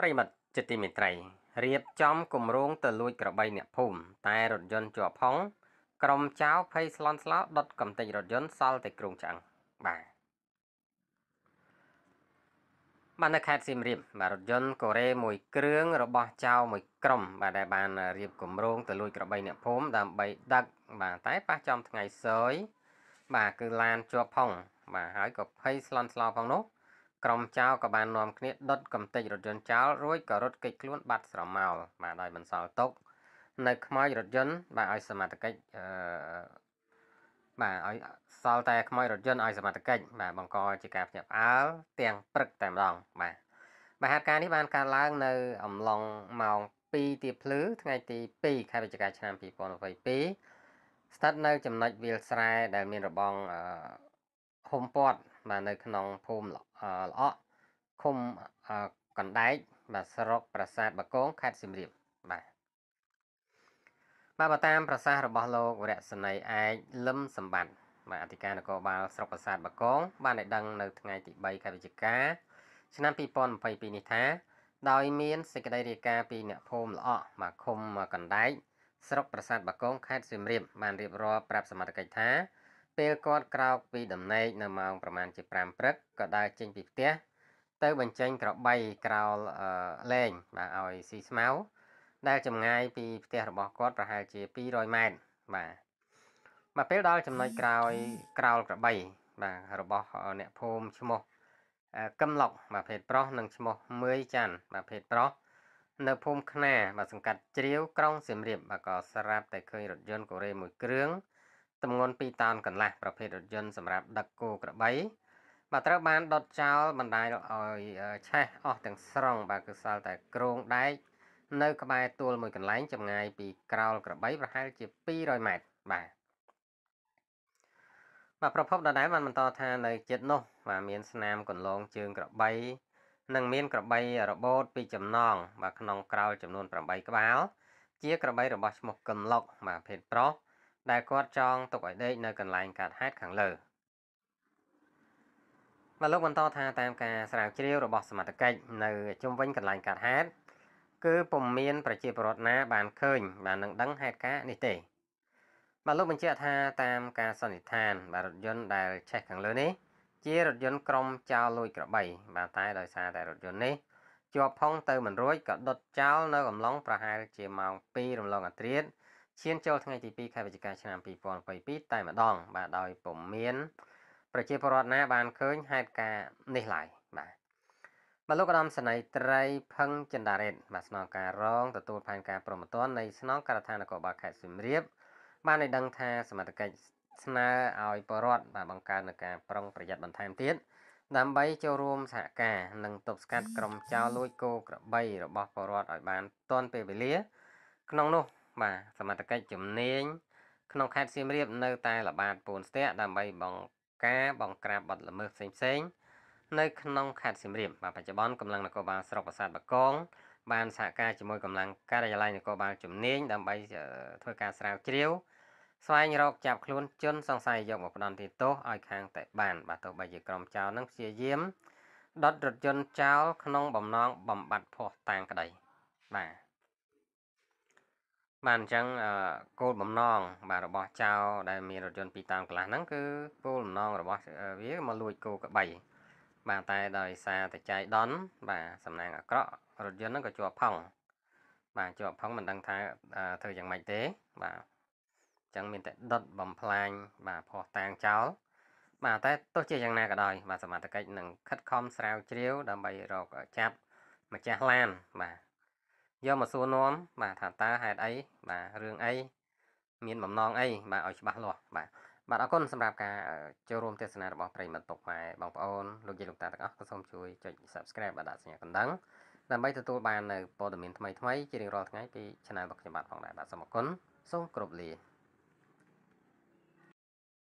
ប្រិមិត្តជាទីមេត្រីរៀបចំគម្រោងទៅលួចក្របីអ្នកភូមិតែរថយន្តជាប់ផុងក្រុមចៅភ័យស្លន់ស្លោដុតកំទេចរថយន្តសល់តែគ្រោងឆ្អឹងបាទបាននៅខេត្តសៀមរាប បាទរថយន្តកូរ៉េមួយ គ្រឿងរបស់ចៅមួយក្រុម បាទដែលបានរៀបគម្រោងទៅលួចក្របីអ្នកភូមិដើម្បីដឹកបាទតែប៉ះចំ ថ្ងៃសយបាទគឺឡានជាប់ផុងបាទហើយក៏ភ័យស្លន់ស្លោផងនោះក្រុមចៅក៏បាននាំគ្នាដុតកំទេចរថយន្តចោលរួចក៏រត់គេចខ្លួនបាត់ស្រមោលបាទដោយបន្សល់ទុកនៅខ្មោចរថយន្តបាទឲ្យសមត្ថកិច្ចអឺបាទឲ្យសល់តែខ្មោចរថយន្តឲ្យសមត្ថកិច្ចបាទបង្កជាការភ្ញាក់ផ្អើលទាំងព្រឹកតែម្ដងបាទបាទហេតុការណ៍នេះបានកើតឡើងនៅ អំឡុងម៉ោង2ទៀបភ្លឺថ្ងៃទី2ខែវិច្ឆិកាឆ្នាំ2022ស្ថិតនៅចំណុចវាលស្រែដែល មានរបងហុំព័ទ្ធបាទនៅក្នុងភូមិល្អក់ឃុំកណ្ដែកបាទស្រុកប្រាសាទបកងខេត្តសៀមរាបបាទបាទតាមប្រសាសន៍របស់លោកវរៈសនីឯកលឹមសម្បត្តិបាទអធិការនគរបាលស្រុកប្រាសាទបកង បានឲ្យដឹងនៅថ្ងៃទី3ខែវិច្ឆិកាឆ្នាំ2022នេះថា ដោយ មានសេចក្តីរាយការណ៍ពីអ្នកភូមិល្អក់មកឃុំកណ្ដែកស្រុកប្រាសាទបកងខេត្តសៀមរាបបានរៀបរាប់ប្រាប់សមាជិកថាពេលគាត់ក្រោកពីដំណេកនៅម៉ោងប្រហែលជា5ព្រឹកក៏ដើរចេញពីផ្ទះទៅបញ្ចេញក្របីក្រោលលេងបាទឲ្យស៊ីស្មៅដែលចម្ងាយពីផ្ទះរបស់គាត់ប្រហែលជា200ម៉ែត្របាទមកពេលដល់ចំណុចក្រោយក្រោលក្របី បាទរបស់អ្នកភូមិឈ្មោះកឹមឡុកបាទភេទប្រុសនិងឈ្មោះមឿយច័ន្ទបាទភេទប្រុសនៅភូមិខ្នាបាទសង្កាត់ជ្រាវក្រុងសៀមរាបបាទក៏ស្រាប់តែឃើញរថយន្តកូរ៉េមួយគ្រឿងទម្ងន់2តោនកន្លះប្រភេទរថយន្តសម្រាប់ដឹកគោក្របី បាទត្រូវ បានដុតចោលបណ្ដាលឲ្យឆេះអស់ទាំងស្រុង បាទគឺសល់តែក្រងដែកនៅ ក្បែរទួលមួយកន្លែងចម្ងាយ ពីក្រោល ក្របី ប្រហែល ជា200ម៉ែត្របាទបាទប្រភពដដែលបានបន្តថានៅចិត្តនោះបាទមាន ស្នាមកន្លងជើងក្របី និង មានក្របីរបូតពីចំណងបាទក្នុងក្រោលចំនួន8ក្បាលជាក្របីរបស់ឈ្មោះកឹមឡុកបាទភេទប្រុសដែលគាត់ចង់ទុកឲ្យដេកនៅកន្លែងកើតហេតុខាងលើបាទលោកបន្តថាតាមការស្រាវជ្រាវរបស់សមត្ថកិច្ចនៅជុំវិញកន្លែងកើតហេតុគឺពុំមាន ប្រជាពលរដ្ឋណា បានឃើញបាននឹងដឹងហេតុការណ៍នេះទេបាទលោកបញ្ជាក់ថាតាមការសន្និដ្ឋាន បាទរថយន្តដែលឆេះខាងលើនេះ ជារថយន្តក្រុមចោលលួចក្របីបាទតែដោយសារតែរថយន្តនេះ ជាប់ផុងទៅមិនរួចក៏ដុតចោលនៅកំឡុងប្រហែល ជាម៉ោង2រំលងអត្រាឈានចូលថ្ងៃទី2ខែវិច្ឆិកាឆ្នាំ2022តែម្ដង បាទដោយពុំមានប្រជាពលរដ្ឋណាបានឃើញហេតុការណ៍នេះឡើយបាទបាទលោកឧត្តមសេនីយ៍ត្រីផឹងចិន្តារ៉េត បាទស្នងការរងទទួលផែនការប្រមត្តននៃស្នងការដ្ឋាននគរបាលខេត្តសៀមរាបបានឲ្យដឹងថាសមាជិកស្នើឲ្យពលរដ្ឋបានបង្កើននឹងការប្រុងប្រយ័ត្នបន្ថែមទៀតដើម្បីចូលរួមសហការនិងទប់ស្កាត់ក្រុមចោរលួចគោក្របីរបស់ពលរដ្ឋឲ្យបានទាន់ពេលវេលា ក្នុងនោះបាទសមត្ថកិច្ចជំនាញក្នុងខេត្តសៀមរាបនៅតែល្បាតពូនស្ទាក់ដើម្បីបង្ការបង្ក្រាបបទល្មើសផ្សេងផ្សេងនៅក្នុងខេត្តសៀមរាបបាទបច្ចុប្បន្នកម្លាំងនគរបាលស្រុកប្រាសាទបកង បានសហការជាមួយកម្លាំងការិយាល័យនគរបាលជំនាញដើម្បី ធ្វើការស្រាវជ្រាវស្វែងរកចាប់ខ្លួនជន សង្ស័យយកមកផ្ដន់ទោសឲ្យខាងតែបានបាទទោះបីជាក្រុមចោរនឹងព្យាយាមដុតរថយន្តចោលក្នុងបំណងបំបត្តិភ័ស្តុតាងក្តីបាទបាទអញ្ចឹងគោលបំណងបាទរបស់ចៅដែលមានរថយន្តពីរតាមកន្លះហ្នឹងគឺគោលបំណងរបស់វាមកលួចគោក្បីបាទតែដោយសារតែចៃដនបាទសំណាងអាក្រក់រថយន្តហ្នឹងក៏ជាប់ផង់បាទជាប់ផង់មិនដឹងថាធ្វើយ៉ាងម៉េចទេបាទអញ្ចឹងមានតែដុតបំផ្លាញបាទផោះតាងចោលបាទតែទោះជាយ៉ាងណាក៏ដោយ បាទសមត្ថកិច្ចនឹងខិតខំស្រាវជ្រាវដើម្បីរកចាប់ ម្ចាស់ឡាន បាទយកមកសួរនាំបាទថាតើហេតុអីបាទរឿងអីមានបំណងអីបាទឲ្យច្បាស់លាស់បាទបាទអរគុណសម្រាប់ការចូលរួមទស្សនារបស់ប្រិយមិត្តពុកម៉ែបងប្អូនលោកយាយលោកតាទាំងអស់ក៏សូមជួយចុច Subscribe បាទដាក់សញ្ញាកណ្ដឹងដើម្បីទទួលបាននៅព័ត៌មានថ្មីៗជារៀងរាល់ថ្ងៃពី Channel របស់ខ្ញុំបាទផងដែរបាទសូមអរគុណសូមគោរពលា